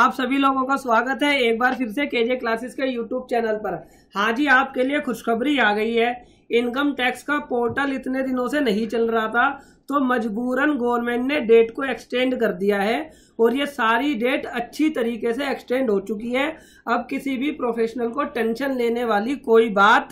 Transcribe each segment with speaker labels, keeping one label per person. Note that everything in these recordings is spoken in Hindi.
Speaker 1: आप सभी लोगों का स्वागत है एक बार फिर से केजे क्लासेस के यूट्यूब चैनल पर हाँ जी आपके लिए खुशखबरी आ गई है इनकम टैक्स का पोर्टल इतने दिनों से नहीं चल रहा था तो मजबूरन गवर्नमेंट ने डेट को एक्सटेंड कर दिया है और ये सारी डेट अच्छी तरीके से एक्सटेंड हो चुकी है अब किसी भी प्रोफेशनल को टेंशन लेने वाली कोई बात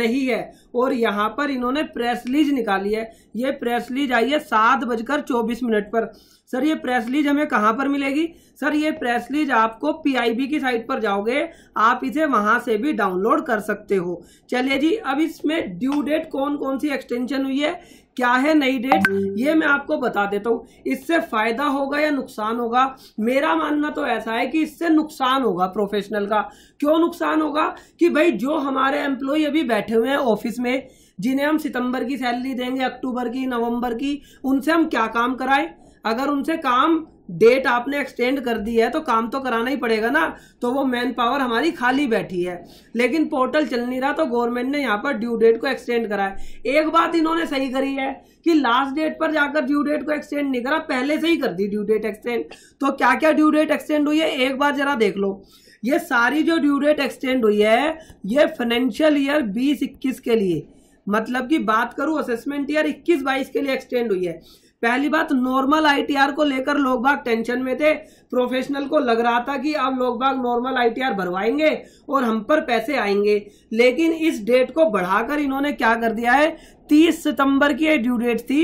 Speaker 1: नहीं है और यहाँ पर इन्होंने प्रेस लीज निकाली है ये प्रेस लीज आई है सात बजकर चौबीस मिनट पर सर ये प्रेस लीज हमें कहाँ पर मिलेगी सर ये प्रेस लीज आपको पीआईबी की साइट पर जाओगे आप इसे वहाँ से भी डाउनलोड कर सकते हो चलिए जी अब इसमें ड्यू डेट कौन कौन सी एक्सटेंशन हुई है क्या है नई डेट ये मैं आपको बता देता हूँ इससे फायदा होगा या नुकसान होगा मेरा मानना तो ऐसा है कि इससे नुकसान होगा प्रोफेशनल का क्यों नुकसान होगा कि भाई जो हमारे एम्प्लॉय अभी बैठे हुए हैं ऑफिस में जिन्हें हम सितंबर की सैलरी देंगे अक्टूबर की नवंबर की उनसे हम क्या काम कराएं अगर उनसे काम डेट आपने एक्सटेंड कर दी है तो काम तो कराना ही पड़ेगा ना तो वो मैन पावर हमारी खाली बैठी है लेकिन पोर्टल चल नहीं रहा तो गवर्नमेंट ने यहाँ पर ड्यू डेट को एक्सटेंड करा है एक बात इन्होंने सही करी है कि लास्ट डेट पर जाकर ड्यू डेट को एक्सटेंड नहीं करा पहले से ही कर दी ड्यू डेट एक्सटेंड तो क्या क्या ड्यू डेट एक्सटेंड हुई है एक बार जरा देख लो ये सारी जो ड्यू डेट एक्सटेंड हुई है ये फाइनेंशियल ईयर बीस इक्कीस के लिए मतलब कि बात करूं असेसमेंट ईयर इक्कीस बाईस के लिए एक्सटेंड हुई है पहली बात नॉर्मल आईटीआर को लेकर लोग बाग टेंशन में थे प्रोफेशनल को लग रहा था कि अब लोग बाग नॉर्मल आईटीआर भरवाएंगे और हम पर पैसे आएंगे लेकिन इस डेट को बढ़ाकर इन्होंने क्या कर दिया है 30 सितंबर की ड्यू डेट थी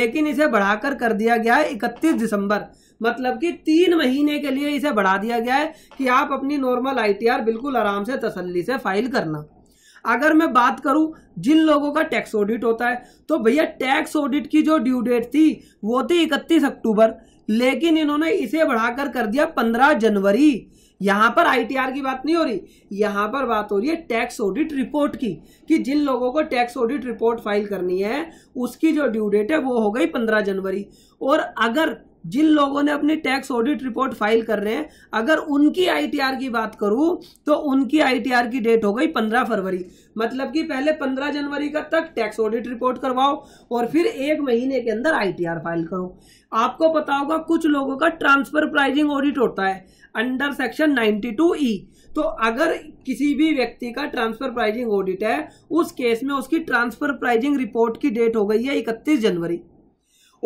Speaker 1: लेकिन इसे बढ़ाकर कर दिया गया है इकतीस दिसंबर मतलब कि तीन महीने के लिए इसे बढ़ा दिया गया है कि आप अपनी नॉर्मल आई बिल्कुल आराम से तसली से फाइल करना अगर मैं बात करूं जिन लोगों का टैक्स ऑडिट होता है तो भैया टैक्स ऑडिट की जो ड्यू डेट थी वो थी इकतीस अक्टूबर लेकिन इन्होंने इसे बढ़ाकर कर दिया पंद्रह जनवरी यहां पर आईटीआर की बात नहीं हो रही यहां पर बात हो रही है टैक्स ऑडिट रिपोर्ट की कि जिन लोगों को टैक्स ऑडिट रिपोर्ट फाइल करनी है उसकी जो ड्यू डेट है वो हो गई पंद्रह जनवरी और अगर जिन लोगों ने अपनी टैक्स ऑडिट रिपोर्ट फाइल कर रहे हैं अगर उनकी आईटीआर की बात करूं तो उनकी आईटीआर की डेट हो गई पंद्रह फरवरी मतलब कि पहले पंद्रह जनवरी का तक टैक्स ऑडिट रिपोर्ट करवाओ और फिर एक महीने के अंदर आईटीआर फाइल करो आपको पता होगा कुछ लोगों का ट्रांसफर प्राइजिंग ऑडिट होता है अंडर सेक्शन टू ई तो अगर किसी भी व्यक्ति का ट्रांसफर प्राइजिंग ऑडिट है उस केस में उसकी ट्रांसफर प्राइजिंग रिपोर्ट की डेट हो गई है इकतीस जनवरी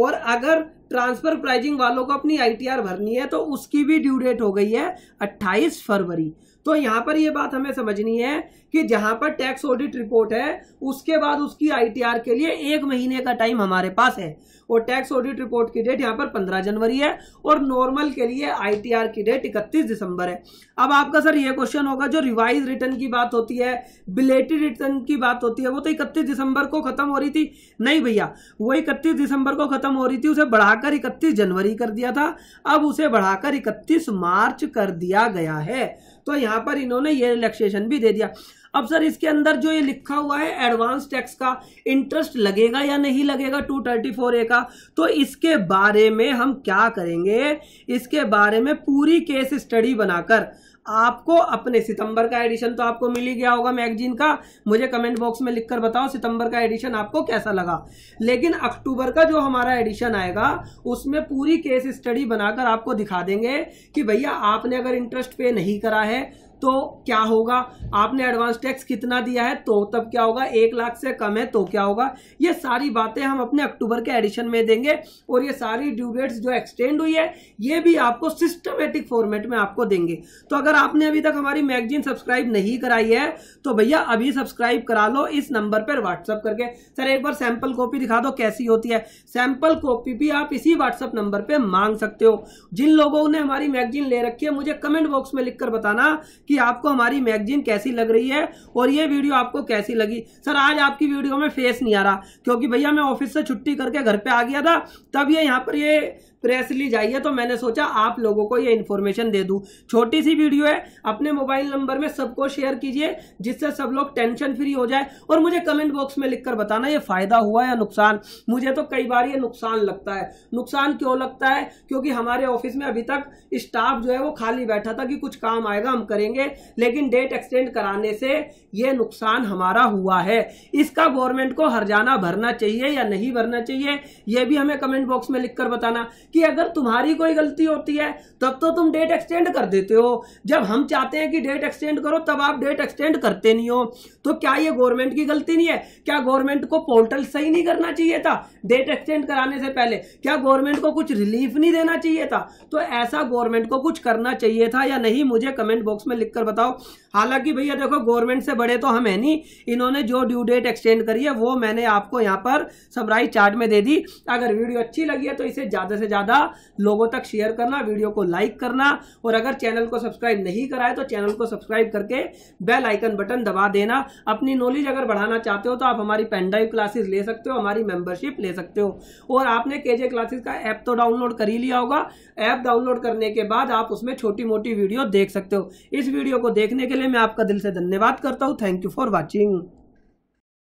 Speaker 1: और अगर ट्रांसफर प्राइजिंग वालों को अपनी आईटीआर भरनी है तो उसकी भी ड्यू डेट हो गई है 28 फरवरी तो यहाँ पर यह बात हमें समझनी है कि जहाँ पर टैक्स ऑडिट रिपोर्ट है उसके बाद उसकी आईटीआर के लिए एक महीने का टाइम हमारे पास है और टैक्स ऑडिट रिपोर्ट की डेट यहाँ पर पंद्रह जनवरी है और नॉर्मल के लिए आईटीआर की डेट इकतीस दिसंबर है अब आपका सर ये क्वेश्चन होगा जो रिवाइज रिटर्न की बात होती है बिलेटेड रिटर्न की बात होती है वो तो इकतीस दिसंबर को खत्म हो रही थी नहीं भैया वो इकतीस दिसंबर को खत्म हो रही थी उसे बढ़ाकर इकतीस जनवरी कर दिया था अब उसे बढ़ाकर इकतीस मार्च कर दिया गया है तो यहाँ पर इन्होंने ये रिलैक्सेशन भी दे दिया अब सर इसके अंदर जो ये लिखा हुआ है एडवांस टैक्स का इंटरेस्ट लगेगा या नहीं लगेगा टू थर्टी फोर ए का तो इसके बारे में हम क्या करेंगे इसके बारे में पूरी केस स्टडी बनाकर आपको अपने सितंबर का एडिशन तो आपको मिल ही गया होगा मैगजीन का मुझे कमेंट बॉक्स में लिखकर बताओ सितंबर का एडिशन आपको कैसा लगा लेकिन अक्टूबर का जो हमारा एडिशन आएगा उसमें पूरी केस स्टडी बनाकर आपको दिखा देंगे कि भैया आपने अगर इंटरेस्ट पे नहीं करा है तो क्या होगा आपने एडवांस टैक्स कितना दिया है तो तब क्या होगा एक लाख से कम है तो क्या होगा ये सारी बातें हम अपने अक्टूबर के एडिशन में देंगे और ये सारी ड्यू डेट्स जो एक्सटेंड हुई है ये भी आपको सिस्टमेटिक फॉर्मेट में आपको देंगे तो अगर आपने अभी तक हमारी मैगजीन सब्सक्राइब नहीं कराई है तो भैया अभी सब्सक्राइब करा लो इस नंबर पर व्हाट्सअप करके सर एक बार सैंपल कॉपी दिखा दो कैसी होती है सैंपल कॉपी भी आप इसी व्हाट्सअप नंबर पर मांग सकते हो जिन लोगों ने हमारी मैगजीन ले रखी है मुझे कमेंट बॉक्स में लिखकर बताना कि आपको हमारी मैगजीन कैसी लग रही है और ये वीडियो आपको कैसी लगी सर आज आपकी वीडियो में फेस नहीं आ रहा क्योंकि भैया मैं ऑफिस से छुट्टी करके घर पे आ गया था तब ये यहाँ पर ये प्रेस ली आई है तो मैंने सोचा आप लोगों को ये इन्फॉर्मेशन दे दूँ छोटी सी वीडियो है अपने मोबाइल नंबर में सबको शेयर कीजिए जिससे सब लोग टेंशन फ्री हो जाए और मुझे कमेंट बॉक्स में लिखकर बताना ये फायदा हुआ या नुकसान मुझे तो कई बार ये नुकसान लगता है नुकसान क्यों लगता है क्योंकि हमारे ऑफिस में अभी तक स्टाफ जो है वो खाली बैठा था कि कुछ काम आएगा हम करेंगे लेकिन डेट एक्सटेंड कराने से ये नुकसान हमारा हुआ है इसका गवर्नमेंट को हर जाना भरना चाहिए या नहीं भरना चाहिए यह भी हमें कमेंट बॉक्स में लिखकर बताना कि अगर तुम्हारी कोई गलती होती है तब तो तुम डेट एक्सटेंड कर देते हो जब हम चाहते हैं कि डेट एक्सटेंड करो तब आप डेट एक्सटेंड करते नहीं हो तो क्या ये गवर्नमेंट की गलती नहीं है क्या गवर्नमेंट को पोर्टल सही नहीं करना चाहिए था डेट एक्सटेंड कराने से पहले क्या गवर्नमेंट को कुछ रिलीफ नहीं देना चाहिए था तो ऐसा गवर्नमेंट को कुछ करना चाहिए था या नहीं मुझे कमेंट बॉक्स में लिखकर बताओ हालांकि भैया देखो गवर्नमेंट से बड़े तो हम है नहीं इन्होंने जो ड्यू डेट एक्सटेंड करी है वो मैंने आपको यहाँ पर समराइज चार्ट में दे दी अगर वीडियो अच्छी लगी है तो इसे ज़्यादा से ज़्यादा ज़्यादा लोगों तक शेयर करना वीडियो को लाइक करना और अगर चैनल को सब्सक्राइब नहीं कराए तो चैनल को सब्सक्राइब करके बेल आइकन बटन दबा देना अपनी नॉलेज अगर बढ़ाना चाहते हो तो आप हमारी पेनड्राइव क्लासेस ले सकते हो हमारी मेंबरशिप ले सकते हो और आपने के क्लासेस का ऐप तो डाउनलोड कर ही लिया होगा ऐप डाउनलोड करने के बाद आप उसमें छोटी मोटी वीडियो देख सकते हो इस वीडियो को देखने के लिए मैं आपका दिल से धन्यवाद करता हूँ थैंक यू फॉर वॉचिंग